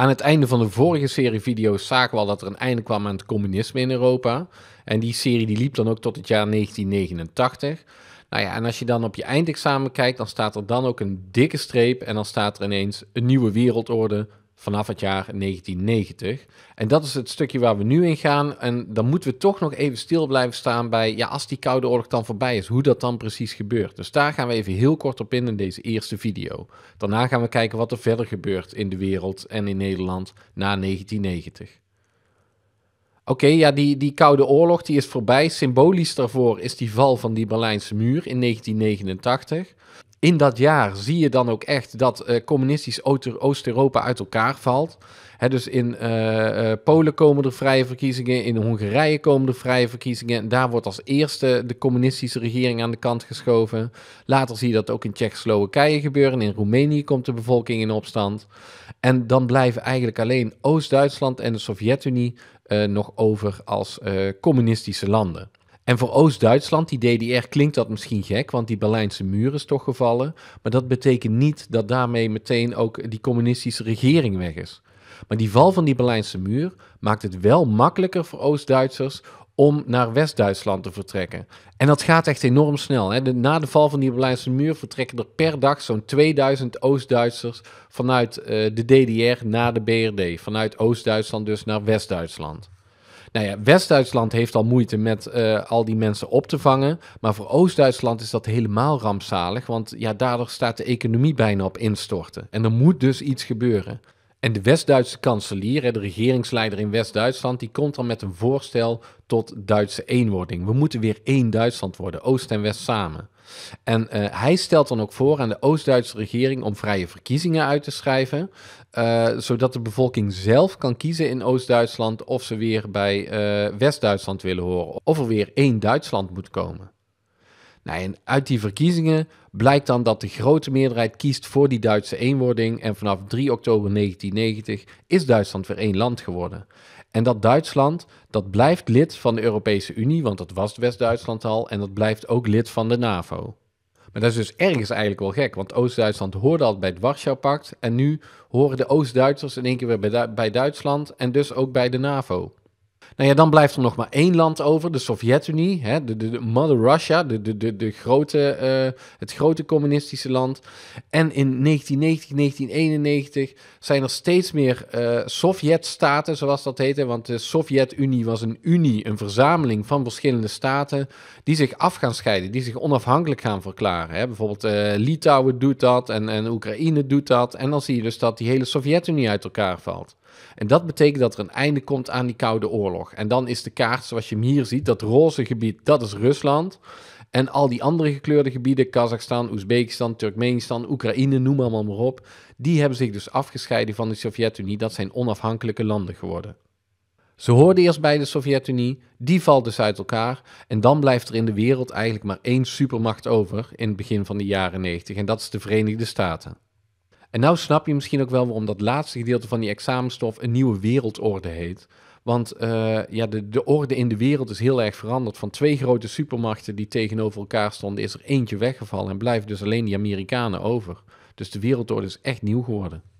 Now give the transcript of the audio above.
Aan het einde van de vorige serie video's zagen we al dat er een einde kwam aan het communisme in Europa. En die serie die liep dan ook tot het jaar 1989. Nou ja, en als je dan op je eindexamen kijkt, dan staat er dan ook een dikke streep. En dan staat er ineens een nieuwe wereldorde vanaf het jaar 1990. En dat is het stukje waar we nu in gaan. En dan moeten we toch nog even stil blijven staan bij, ja, als die Koude Oorlog dan voorbij is, hoe dat dan precies gebeurt. Dus daar gaan we even heel kort op in in deze eerste video. Daarna gaan we kijken wat er verder gebeurt in de wereld en in Nederland na 1990. Oké, ja, die, die Koude Oorlog die is voorbij. Symbolisch daarvoor is die val van die Berlijnse muur in 1989 in dat jaar zie je dan ook echt dat eh, communistisch Oost-Europa uit elkaar valt. dus in eh, eh, Polen komen er vrije verkiezingen, in Hongarije komen er vrije verkiezingen. En daar wordt als eerste de communistische regering aan de kant geschoven. Later zie je dat ook in Tsjechoslowakije gebeuren. In Roemenië komt de bevolking in opstand. En dan blijven eigenlijk alleen Oost-Duitsland en de Sovjet-Unie nog over als communistische landen. En voor Oost-Duitsland, die DDR, klinkt dat misschien gek, want die Berlijnse muur is toch gevallen. Maar dat betekent niet dat daarmee meteen ook die communistische regering weg is. Maar die val van die Berlijnse muur maakt het wel makkelijker voor Oost-Duitsers om naar West-Duitsland te vertrekken. En dat gaat echt enorm snel. Hè? na de val van die Berlijnse muur vertrekken er per dag zo'n 2000 Oost-Duitsers vanuit eh, de DDR naar de BRD. Vanuit Oost-Duitsland dus naar West-Duitsland. Nou ja, West-Duitsland heeft al moeite met eh, al die mensen op te vangen. Maar voor Oost-Duitsland is dat helemaal rampzalig. Want ja, daardoor staat de economie bijna op instorten. En er moet dus iets gebeuren. En de West-Duitse kanselier, de regeringsleider in West-Duitsland, die komt dan met een voorstel tot Duitse eenwording. We moeten weer één Duitsland worden, Oost en West samen. En eh, hij stelt dan ook voor aan de Oost-Duitse regering om vrije verkiezingen uit te schrijven, eh, zodat de bevolking zelf kan kiezen in Oost-Duitsland of ze weer bij eh, West-Duitsland willen horen, of er weer één Duitsland moet komen. Nou, en uit die verkiezingen blijkt dan dat de grote meerderheid kiest voor die Duitse eenwording. En vanaf 3 oktober 1990 is Duitsland weer één land geworden. En dat Duitsland, dat blijft lid van de Europese Unie, want dat was West-Duitsland al. En dat blijft ook lid van de NAVO. Maar dat is dus ergens eigenlijk wel gek, want Oost-Duitsland hoorde al bij het Warschau-pact. En nu horen de Oost-Duitsers in één keer weer bij, bij Duitsland en dus ook bij de NAVO. Nou ja, dan blijft er nog maar één land over, de Sovjet-Unie, hè, de, de, Mother Russia, de, de, de, grote, eh, het grote communistische land. En in 1990, 1991 zijn er steeds meer uh, Sovjet-staten, zoals dat heette, want de Sovjet-Unie was een unie, een verzameling van verschillende staten die zich af gaan scheiden, die zich onafhankelijk gaan verklaren. Hè. Bijvoorbeeld uh, Litouwen doet dat en, en Oekraïne doet dat. En dan zie je dus dat die hele Sovjet-Unie uit elkaar valt. En dat betekent dat er een einde komt aan die Koude Oorlog. En dan is de kaart zoals je hem hier ziet, dat roze gebied, dat is Rusland. En al die andere gekleurde gebieden, Kazachstan, Oezbekistan, Turkmenistan, Oekraïne, noem allemaal maar op, die hebben zich dus afgescheiden van de Sovjet-Unie. Dat zijn onafhankelijke landen geworden. Ze hoorden eerst bij de Sovjet-Unie, die valt dus uit elkaar. En dan blijft er in de wereld eigenlijk maar één supermacht over in het begin van de jaren 90, en dat is de Verenigde Staten. En nou snap je misschien ook wel waarom dat laatste gedeelte van die examenstof een nieuwe wereldorde heet. Want eh, ja, de, de orde in de wereld is heel erg veranderd. Van twee grote supermachten die tegenover elkaar stonden, is er eentje weggevallen en blijven dus alleen die Amerikanen over. Dus de wereldorde is echt nieuw geworden.